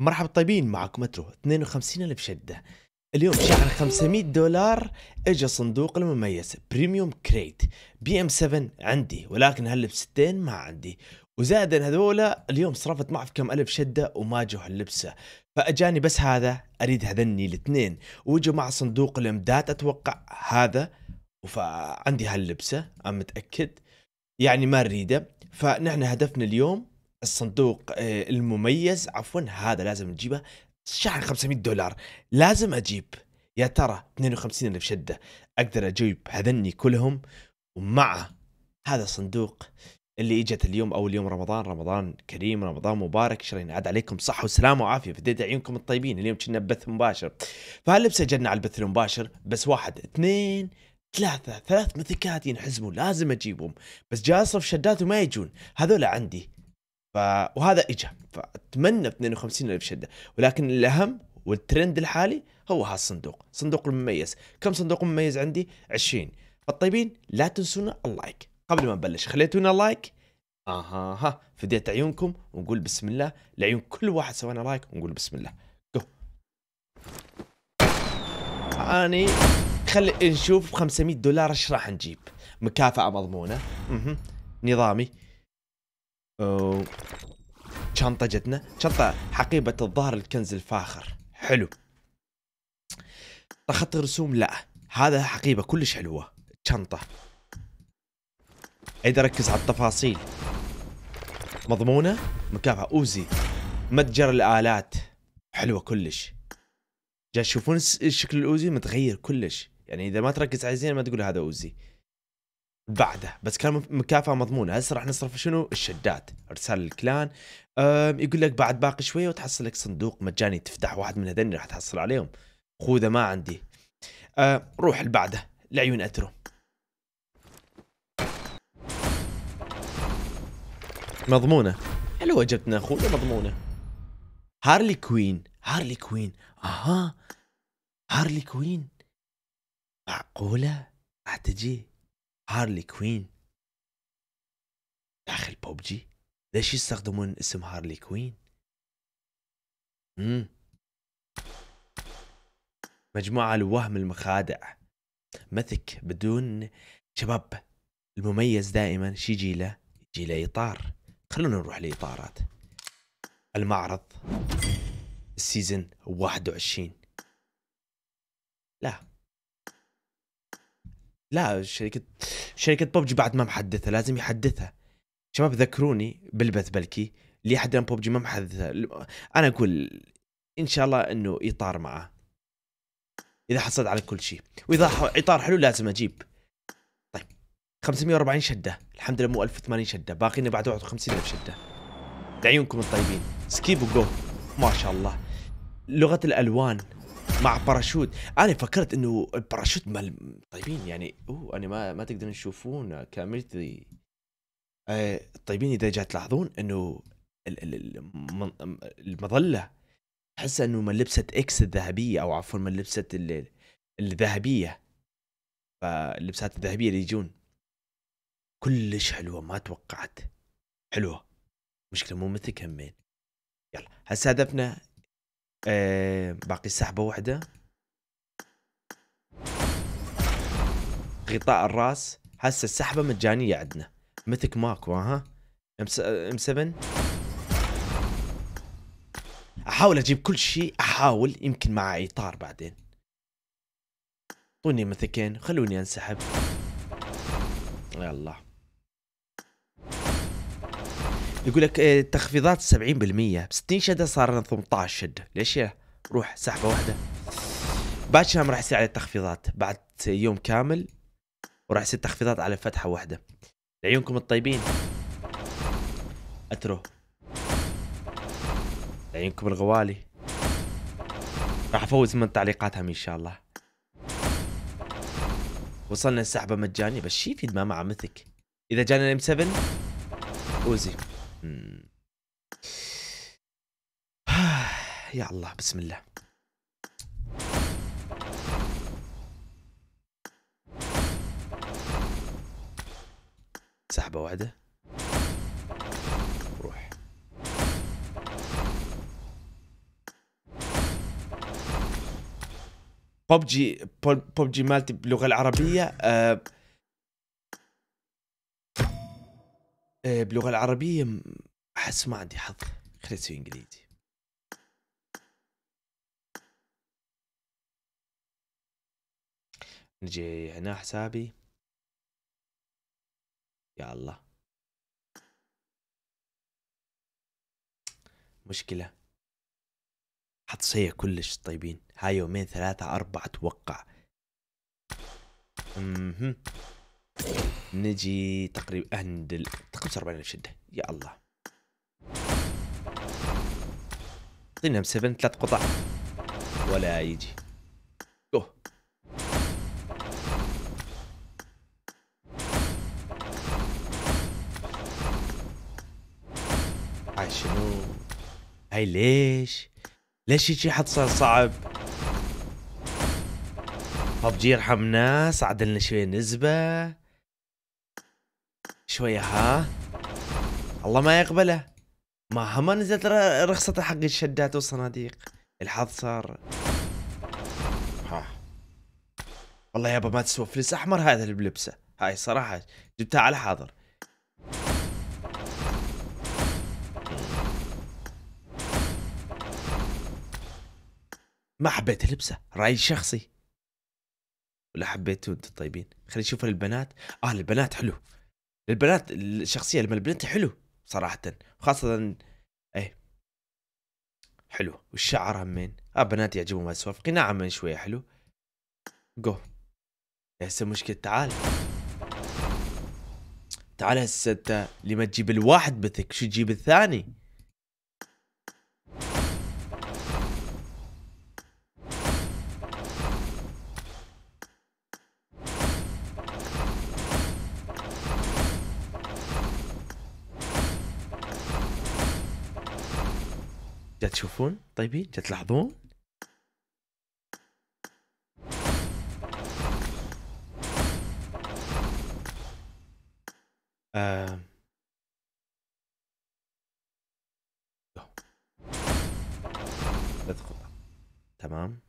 مرحبا طيبين معكم مترو 52 ألف شدة اليوم شحن 500 دولار اجى صندوق المميز بريميوم كريت بي ام 7 عندي ولكن هاللب ب ما عندي وزائدا هذولا اليوم صرفت معرف كم ألف شدة وما جو هاللبسة فأجاني بس هذا أريد هذني الاثنين واجوا مع صندوق الإمداد أتوقع هذا فعندي هاللبسة أنا متأكد يعني ما نريده فنحن هدفنا اليوم الصندوق آه، المميز عفوا هذا لازم نجيبه شحن 500 دولار لازم اجيب يا ترى 52 الف شده اقدر اجيب هذني كلهم ومع هذا الصندوق اللي اجت اليوم او اليوم رمضان رمضان كريم رمضان مبارك شرين ينعاد عليكم صحه وسلامه وعافيه في عيونكم الطيبين اليوم كنا ببث مباشر فهل سجلنا على البث المباشر بس واحد اثنين ثلاثة ثلاث مثكات ينحزموا لازم اجيبهم بس جاي اصرف شدات وما يجون هذول عندي ف... وهذا اجى فاتمنى ب 52 الف شده ولكن الاهم والترند الحالي هو هذا الصندوق صندوق المميز كم صندوق مميز عندي 20 فالطيبين لا تنسونا اللايك قبل ما نبلش خليتونا لايك اها ها فديت عيونكم ونقول بسم الله لعيون كل واحد سوينا لايك ونقول بسم الله جو اني خلي نشوف ب 500 دولار ايش راح نجيب مكافاه مضمونه اها نظامي شنطة جتنا شنطة حقيبة الظهر الكنز الفاخر حلو خط رسوم لا هذا حقيبة كلش حلوة شنطة عيد اركز على التفاصيل مضمونة مكافأة اوزي متجر الآلات حلوة كلش جا تشوفون شكل الاوزي متغير كلش يعني اذا ما تركز على زين ما تقول هذا اوزي بعده بس كان مكافاه مضمونه هسه راح نصرف شنو الشدات ارسال الكلان يقول لك بعد باقي شويه وتحصل لك صندوق مجاني تفتح واحد من هذين راح تحصل عليهم خوذه ما عندي روح البعده لعيون اترو مضمونه حلو وجبتنا خوذه مضمونه هارلي كوين هارلي كوين اها هارلي كوين معقوله راح تجي هارلي كوين داخل بوبجي ليش يستخدمون اسم هارلي كوين مم. مجموعة الوهم المخادع مثك بدون شباب المميز دائما شي يجي له يجي له اطار خلونا نروح لاطارات المعرض السيزن 21 لا لا شركة شركه ببجي بعد ما محدثها لازم يحدثها شباب ذكروني بالبث بلكي اللي احد ببجي ما محدثها انا اقول ان شاء الله انه اطار معه اذا حصلت على كل شيء واذا اطار حلو لازم اجيب طيب 540 شده الحمد لله مو 1080 شده باقي لنا بعد 51000 شده لعيونكم الطيبين سكيب وجو ما شاء الله لغه الالوان مع باراشوت انا فكرت انه الباراشوت مال طيبين يعني اوه انا ما ما تقدرون تشوفون كاميرتي ايه طيبين اذا جات تلاحظون انه المظله احس انه من لبسه اكس الذهبيه او عفوا من لبسه الذهبيه فاللبسات الذهبيه اللي يجون كلش حلوه ما توقعت حلوه مشكله مو مثل كمين يلا هسه هدفنا آه باقي سحبه واحده غطاء الراس هسه السحبه مجانيه عندنا مثك ماكو ها ام آه، 7 احاول اجيب كل شيء احاول يمكن مع اطار بعدين اعطوني مثكين خلوني انسحب يلا يقول لك تخفيضات 70% ب 60 شده صار 18 شده ليش يا روح سحبه واحده بعد راح يصير عليه التخفيضات بعد يوم كامل وراح يصير تخفيضات على فتحه واحده لعيونكم الطيبين اترو لعيونكم الغوالي راح افوز من تعليقاتها ان شاء الله وصلنا السحبه مجانيه بس شي في ما مع مثك اذا جانا الام 7 اوزي يا الله بسم الله سحبة واحدة روح ببجي ببجي مالتي باللغة العربية أه آه، باللغه العربيه احس ما عندي حظ خليني اسوي انجليزي نجي هنا حسابي يا الله مشكلة سيء كلش طيبين هاي يومين ثلاثة أربعة أتوقع أمم. نجي تقريبا عند تقريبا 45000 شده يا الله اعطيناهم 7 ثلاث قطع ولا يجي جو هاي شنو هاي ليش ليش يجي حد صار صعب ببجي يرحم ناس عدلنا شوي نسبه شوية ها الله ما يقبله ما هما نزلت رخصته حق الشدات والصناديق الحظ صار ها والله يابا ما تسوى فلس احمر هذا اللي بلبسه هاي صراحه جبتها على حاضر ما حبيت لبسه رايي شخصي ولا حبيتوا انتم طيبين خلينا نشوف البنات اه البنات حلو البنات الشخصيه مال البنت حلو صراحه خاصه ايه حلو والشعر همين اه بنات يعجبهم هالسوالف قناع همين شويه حلو جو هسه مشكله تعال تعال هسه انت لما تجيب الواحد بثك شو تجيب الثاني تشوفون طيبين تلاحظون تمام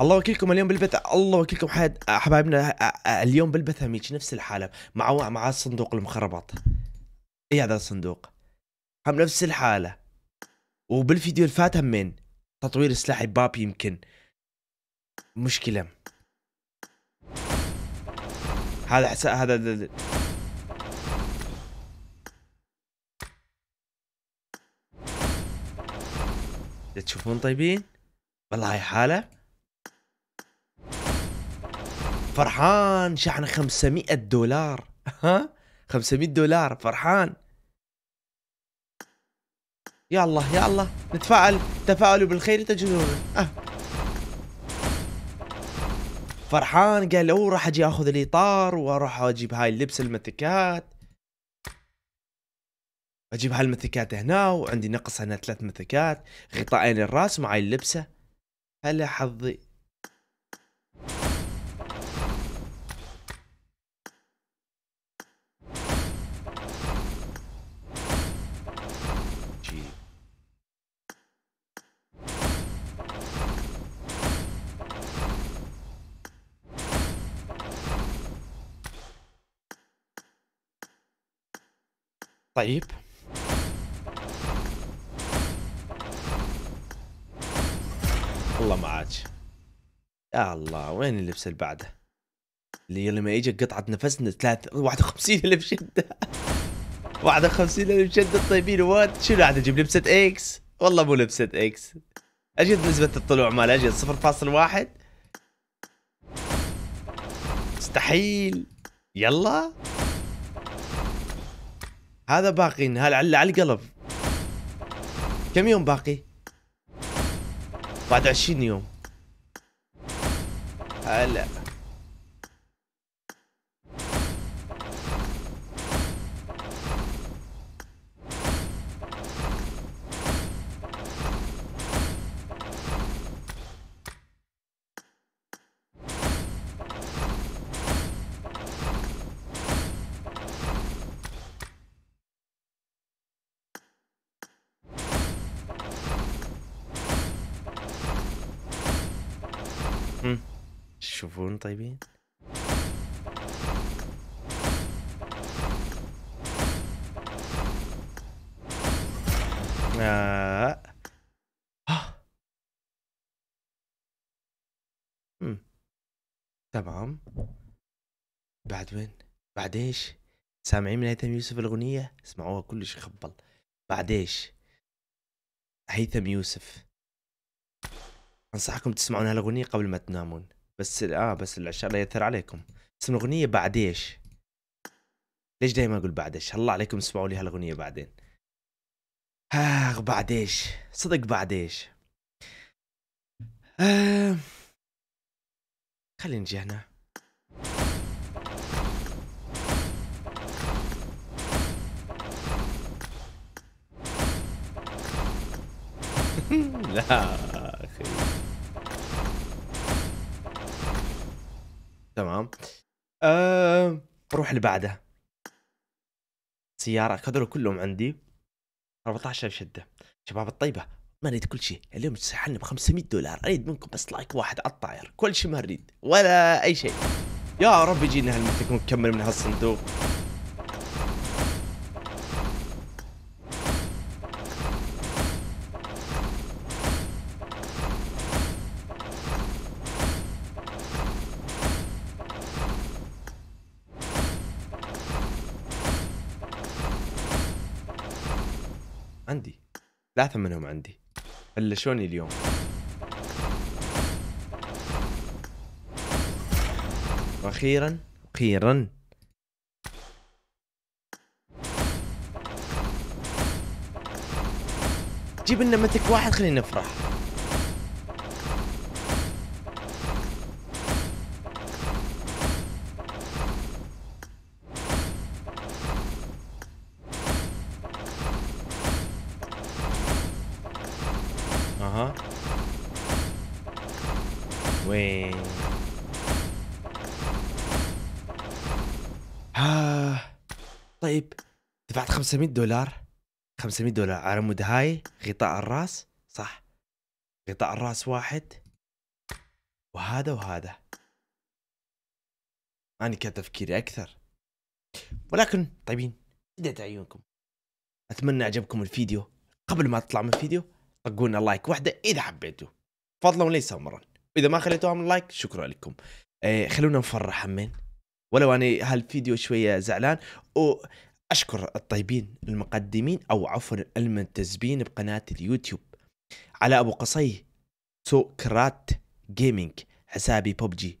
الله وكيلكم اليوم بالبث الله وكيلكم حد حبايبنا اليوم بالبث هميش نفس الحاله مع مع الصندوق المخربط اي هذا الصندوق هم نفس الحاله وبالفيديو اللي فات همين تطوير سلاح باب يمكن مشكله هذا حس... هذا دل... تشوفون طيبين والله هاي حاله فرحان شحن 500 دولار ها 500 دولار فرحان يا الله يا الله نتفاعل تفاعلوا بالخير تجدونه أه. فرحان قال اوه راح اجي اخذ الاطار واروح اجيب هاي اللبس المتكات اجيب هاي المتكات هنا وعندي نقص هنا ثلاث متكات غطاءين الراس معاي اللبسه هلا حظي طيب الله معاك يا الله وين اللبس اللي بعده اللي لما يجي قطعه نفسنا ثلاث 51 الف شده 51 الف شده طيبين وات شنو قاعد اجيب لبسه اكس والله مو لبسه اكس اجد نسبه الطلوع مال اجد 0.1 مستحيل يلا هذا باقي هلا على القلب كم يوم باقي بعد عشرين يوم هلا تشوفون طيبين آه. تمام بعد وين بعد ايش سامعين من هيثم يوسف الاغنيه اسمعوها كلش خبل بعد ايش هيثم يوسف انصحكم تسمعون هالاغنيه قبل ما تنامون بس اه بس عشان يأثر عليكم اسم الاغنيه بعد ايش ليش دائما اقول بعد ايش الله عليكم اسمعوا لي هالاغنيه بعدين اخ آه، بعد ايش صدق بعد ايش آه خلينا نجي هنا لا تمام أه... بروح اللي بعده سياره هذول كلهم عندي 14 شده شباب الطيبه ما نريد كل شيء اليوم تسحلني ب 500 دولار اريد منكم بس لايك واحد على الطاير كل شيء ما نريد ولا اي شيء يا رب يجينا هالمثل يكون مكمل من هالصندوق عندي ثلاثة منهم عندي بلشوني اليوم واخيرا اخيرا جيب لنا متك واحد خلينا نفرح وين ها آه، طيب دفعت 500 دولار 500 دولار على مود هاي غطاء الراس صح غطاء الراس واحد وهذا وهذا أنا كان تفكيري أكثر ولكن طيبين بدأت عيونكم أتمنى عجبكم الفيديو قبل ما تطلع من الفيديو طقونا لايك واحدة إذا حبيتوا فضلا وليس أمرا واذا ما خليتوها من لايك شكرا لكم آه خلونا نفرح همين ولو اني هالفيديو شويه زعلان واشكر الطيبين المقدمين او عفوا المنتسبين بقناه اليوتيوب على ابو قصي سوكرات جيمنج حسابي ببجي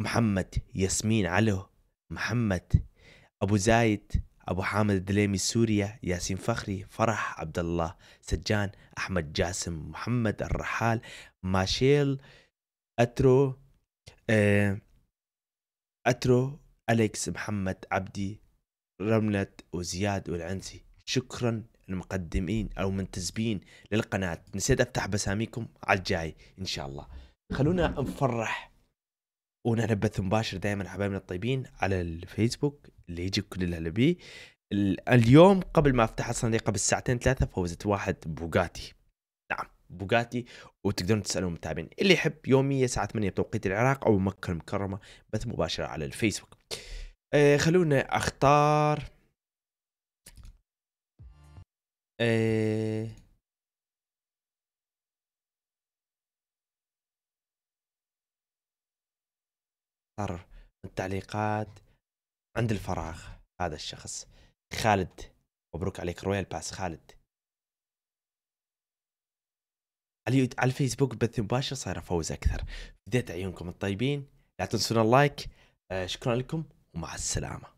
محمد ياسمين علو محمد ابو زايد ابو حامد دليمي سوريا ياسين فخري فرح عبد الله سجان احمد جاسم محمد الرحال ماشيل اترو آه اترو اليكس محمد عبدي رملة وزياد والعنسي شكرا المقدمين او منتسبين للقناة نسيت افتح بساميكم على الجاي ان شاء الله خلونا نفرح ونعمل بث مباشر دائما حبايبنا الطيبين على الفيسبوك اللي يجي كل اللي بيه اليوم قبل ما افتح قبل بالساعتين ثلاثه فوزت واحد بوغاتي بوغاتي وتقدرون تسالون المتابعين اللي يحب يوميه الساعه 8 بتوقيت العراق او مكه المكرمه بث مباشره على الفيسبوك آه خلونا اختار آه، اختار التعليقات عند الفراغ هذا الشخص خالد مبروك عليك رويال باس خالد على الفيسبوك بث مباشر صاير افوز اكثر بديت عيونكم الطيبين لا تنسون اللايك آه، شكرا لكم ومع السلامه